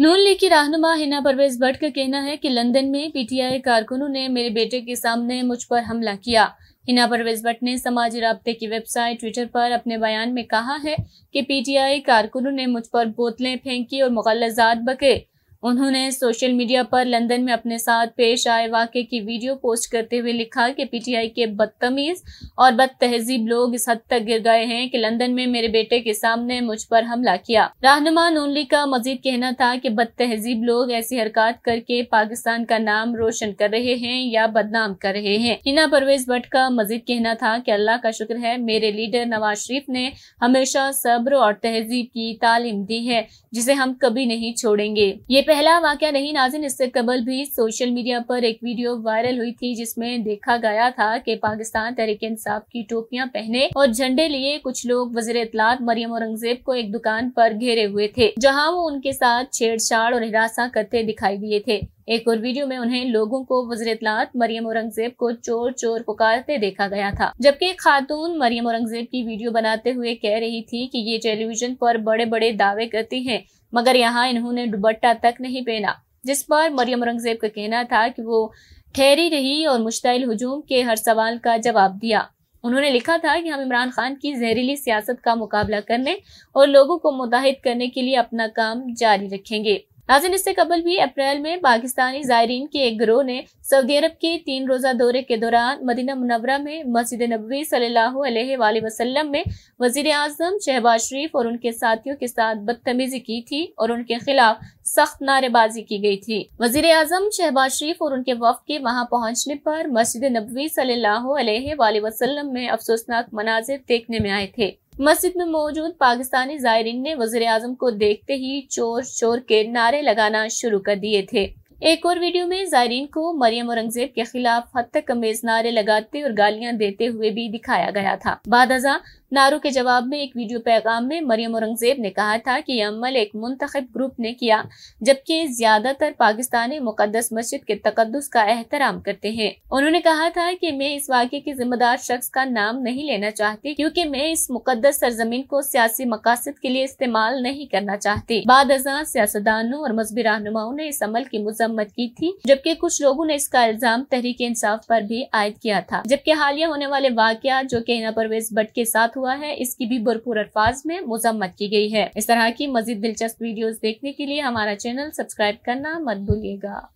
नून league की रहनुमा हिना परवेज भट्ट का कहना है कि लंदन में पीटीआई कारकुनों ने मेरे बेटे के सामने मुझ पर हमला किया हिना परवेज भट्ट ने समाजी रबते की वेबसाइट ट्विटर पर अपने बयान में कहा है कि पीटीआई कारकुनों ने मुझ पर बोतलें फेंकी और मुगलजात बके उन्होंने सोशल मीडिया पर लंदन में अपने साथ पेश आए वाक़े की वीडियो पोस्ट करते हुए लिखा कि पीटीआई के बदतमीज और बद तहजीब लोग इस हद तक गिर गए हैं कि लंदन में मेरे बेटे के सामने मुझ पर हमला किया रहनुमा नूनली का मजीद कहना था कि बद तहजीब लोग ऐसी हरकत करके पाकिस्तान का नाम रोशन कर रहे हैं या बदनाम कर रहे हैं हिना परवेज भट्ट का मजीद कहना था की अल्लाह का शुक्र है मेरे लीडर नवाज शरीफ ने हमेशा सब्र और तहजीब की तालीम दी है जिसे हम कभी नहीं छोड़ेंगे ये पहला वाक्य नहीं नाजिन इससे कबल भी सोशल मीडिया पर एक वीडियो वायरल हुई थी जिसमें देखा गया था कि पाकिस्तान तहरीक इंसाफ की टोपियां पहने और झंडे लिए कुछ लोग वजीर इतलात मरियम औरंगजेब को एक दुकान पर घेरे हुए थे जहां वो उनके साथ छेड़छाड़ और हिरासा करते दिखाई दिए थे एक और वीडियो में उन्हें लोगों को वजर इतलात मरियम औरंगजेब को चोर चोर पुकारते देखा गया था जबकि खातून मरियम औरंगजेब की वीडियो बनाते हुए कह रही थी कि ये टेलीविजन पर बड़े बड़े दावे करती हैं मगर यहाँ इन्होंने दुबट्टा तक नहीं पहना जिस पर मरियम औरंगजेब का कहना था कि वो ठहरी रही और मुश्तिल हजूम के हर सवाल का जवाब दिया उन्होंने लिखा था कि हम इमरान खान की जहरीली सियासत का मुकाबला करने और लोगों को मुताहिद करने के लिए अपना काम जारी रखेंगे नाजिन इससे कबल भी अप्रैल में पाकिस्तानी जायरीन के एक ग्रोह ने सऊदी अरब के तीन रोजा दौरे के दौरान मदीना मुनवरा में मस्जिद नबी सल्लल्लाहु में वजीर अजम शहबाज शरीफ और उनके साथियों के साथ बदतमीजी की थी और उनके खिलाफ सख्त नारेबाजी की गई थी वजीर अजम शहबाज शरीफ और उनके वफ के वहां पहुंचने पर मस्जिद नबी सल्लल्लाहु में अफसोसनाक मनाजिर देखने में आए थे मस्जिद में मौजूद पाकिस्तानी जायरीन ने वजीर आजम को देखते ही चोर चोर के नारे लगाना शुरू कर दिए थे एक और वीडियो में जायरीन को मरियम औरंगजेब के खिलाफ हद तक अमेज नारे लगाते और गालियां देते हुए भी दिखाया गया था बाद नारों के जवाब में एक वीडियो पैगाम में मरियम औरंगजेब ने कहा था कि यह अमल एक मुंतखब ग्रुप ने किया जबकि ज्यादातर पाकिस्तानी मुकदस मस्जिद के तकदस का एहतराम करते हैं उन्होंने कहा था कि मैं इस वाक्य के जिम्मेदार शख्स का नाम नहीं लेना चाहती क्योंकि मैं इस मुकदस सरजमीन को सियासी मकासद के लिए इस्तेमाल नहीं करना चाहती बाद अजा सियासतदानों और मजहबी रहनुमाओं ने इस अमल की मजम्मत की थी जबकि कुछ लोगों ने इसका इल्जाम तहरीक इंसाफ पर भी आयद किया था जबकि हालिया होने वाले वाकया जो कि हिना परवेज भट्ट के साथ हुआ है इसकी भी भरपूर अल्फाज में मजम्मत की गई है इस तरह की मजीद दिलचस्प वीडियोस देखने के लिए हमारा चैनल सब्सक्राइब करना मत भूलिएगा